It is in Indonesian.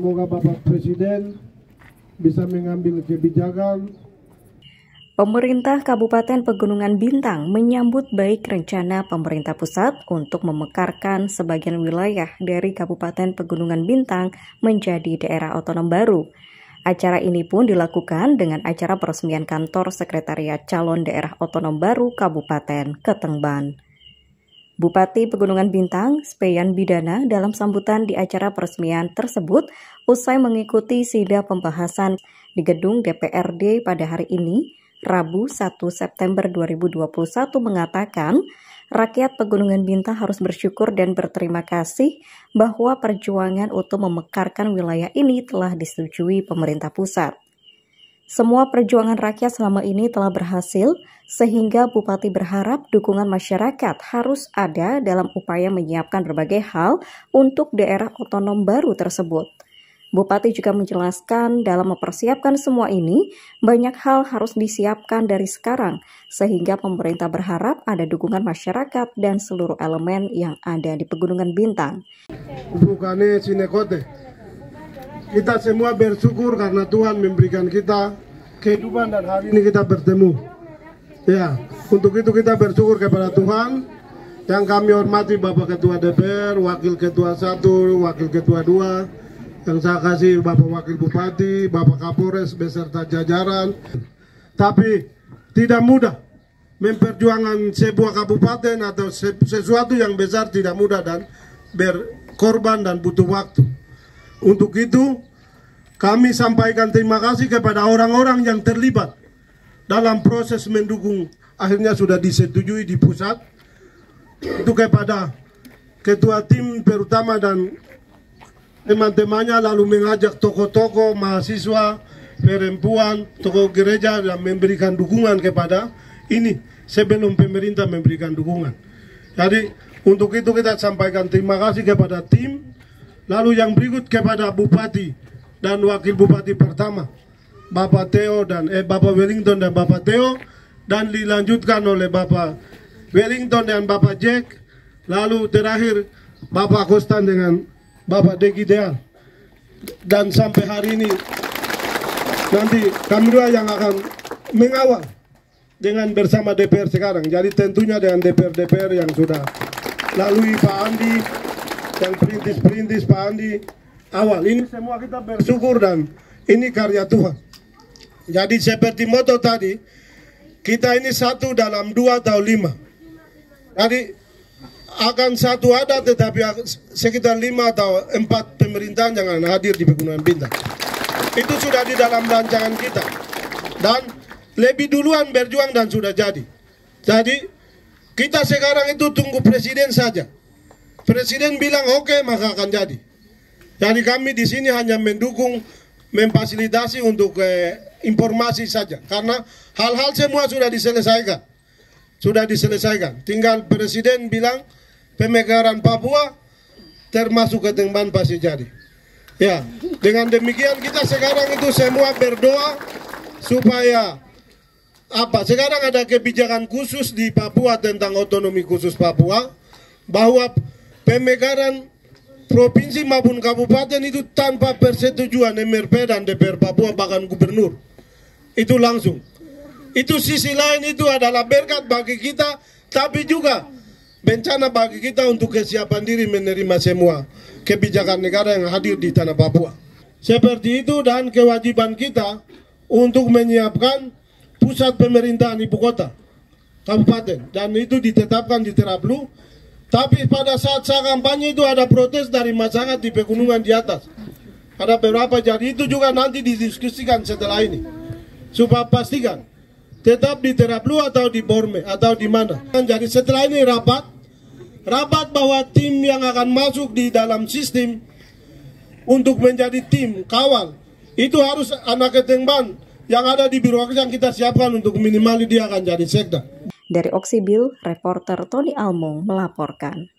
Semoga Bapak Presiden bisa mengambil kebijakan Pemerintah Kabupaten Pegunungan Bintang menyambut baik rencana pemerintah pusat untuk memekarkan sebagian wilayah dari Kabupaten Pegunungan Bintang menjadi daerah otonom baru. Acara ini pun dilakukan dengan acara peresmian kantor Sekretariat Calon Daerah Otonom Baru Kabupaten Ketengban. Bupati Pegunungan Bintang, Speyan Bidana, dalam sambutan di acara peresmian tersebut, usai mengikuti sida pembahasan di gedung DPRD pada hari ini, Rabu 1 September 2021 mengatakan, rakyat Pegunungan Bintang harus bersyukur dan berterima kasih bahwa perjuangan untuk memekarkan wilayah ini telah disetujui pemerintah pusat. Semua perjuangan rakyat selama ini telah berhasil, sehingga Bupati berharap dukungan masyarakat harus ada dalam upaya menyiapkan berbagai hal untuk daerah otonom baru tersebut. Bupati juga menjelaskan dalam mempersiapkan semua ini, banyak hal harus disiapkan dari sekarang, sehingga pemerintah berharap ada dukungan masyarakat dan seluruh elemen yang ada di Pegunungan Bintang. Bukannya sinekote, kita semua bersyukur karena Tuhan memberikan kita kehidupan dan hari ini kita bertemu. Ya, untuk itu kita bersyukur kepada Tuhan yang kami hormati Bapak Ketua DPR, Wakil Ketua 1, Wakil Ketua 2, yang saya kasih Bapak Wakil Bupati, Bapak Kapolres beserta jajaran. Tapi tidak mudah memperjuangkan sebuah kabupaten atau sesuatu yang besar tidak mudah dan berkorban dan butuh waktu. Untuk itu kami sampaikan terima kasih kepada orang-orang yang terlibat dalam proses mendukung akhirnya sudah disetujui di pusat itu kepada ketua tim terutama dan teman-temannya lalu mengajak toko-toko mahasiswa perempuan toko gereja dan memberikan dukungan kepada ini sebelum pemerintah memberikan dukungan jadi untuk itu kita sampaikan terima kasih kepada tim lalu yang berikut kepada bupati dan Wakil Bupati pertama Bapak Theo dan eh Bapak Wellington dan Bapak Theo dan dilanjutkan oleh Bapak Wellington dan Bapak Jack lalu terakhir Bapak Kostan dengan Bapak Deki Dea dan sampai hari ini nanti kami dua yang akan mengawal dengan bersama DPR sekarang. Jadi tentunya dengan DPR-DPR yang sudah lalui Pak Andi, yang perintis-perintis Pak Andi, awal. Ini semua kita bersyukur dan ini karya Tuhan. Jadi seperti moto tadi, kita ini satu dalam dua atau lima. Jadi akan satu ada tetapi sekitar lima atau empat pemerintahan jangan hadir di Pegunungan Bintang. Itu sudah di dalam rancangan kita. Dan lebih duluan berjuang dan sudah jadi. Jadi kita sekarang itu tunggu presiden saja. Presiden bilang oke okay, maka akan jadi. Jadi kami di sini hanya mendukung, memfasilitasi untuk eh, informasi saja. Karena hal-hal semua sudah diselesaikan. Sudah diselesaikan. Tinggal Presiden bilang pemekaran Papua termasuk ke Tengban pasti jadi. Ya, dengan demikian kita sekarang itu semua berdoa supaya apa? Sekarang ada kebijakan khusus di Papua tentang otonomi khusus Papua bahwa pemekaran provinsi maupun kabupaten itu tanpa persetujuan MRP dan DPR Papua bahkan gubernur. Itu langsung. Itu sisi lain itu adalah berkat bagi kita tapi juga bencana bagi kita untuk kesiapan diri menerima semua kebijakan negara yang hadir di tanah Papua. Seperti itu dan kewajiban kita untuk menyiapkan pusat pemerintahan ibu kota kabupaten dan itu ditetapkan di Terablu tapi pada saat saya kampanye itu ada protes dari masyarakat di pegunungan di atas. Ada beberapa jadi itu juga nanti didiskusikan setelah ini. Supaya pastikan tetap di Teraplu atau di Borme atau di mana. Jadi setelah ini rapat, rapat bahwa tim yang akan masuk di dalam sistem untuk menjadi tim kawal itu harus anak ketengban yang ada di birokrasi yang kita siapkan untuk minimal dia akan jadi sekda. Dari Oksibil, reporter Tony Almong melaporkan.